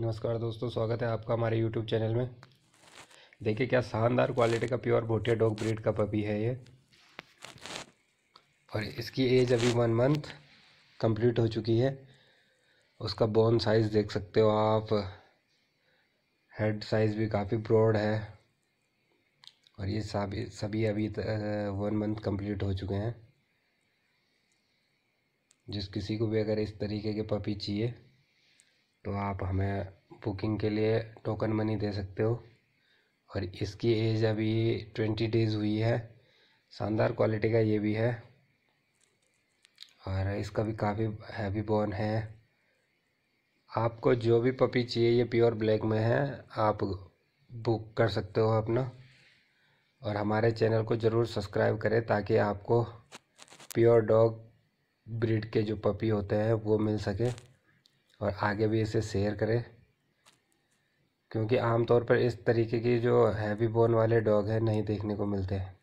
नमस्कार दोस्तों स्वागत है आपका हमारे यूट्यूब चैनल में देखिए क्या शानदार क्वालिटी का प्योर भोटिया डॉग ब्रीड का पपी है ये और इसकी एज अभी वन मंथ कंप्लीट हो चुकी है उसका बोन साइज़ देख सकते हो आप हेड साइज़ भी काफ़ी ब्रॉड है और ये सभी सभी अभी वन मंथ कंप्लीट हो चुके हैं जिस किसी को भी अगर इस तरीके के पपी चाहिए तो आप हमें बुकिंग के लिए टोकन मनी दे सकते हो और इसकी एज अभी ट्वेंटी डेज़ हुई है शानदार क्वालिटी का ये भी है और इसका भी काफ़ी हैवी बोन है आपको जो भी पपी चाहिए ये प्योर ब्लैक में है आप बुक कर सकते हो अपना और हमारे चैनल को ज़रूर सब्सक्राइब करें ताकि आपको प्योर डॉग ब्रीड के जो पपी होते हैं वो मिल सके और आगे भी इसे शेयर करें क्योंकि आमतौर पर इस तरीके की जो हैवी बोन वाले डॉग हैं नहीं देखने को मिलते हैं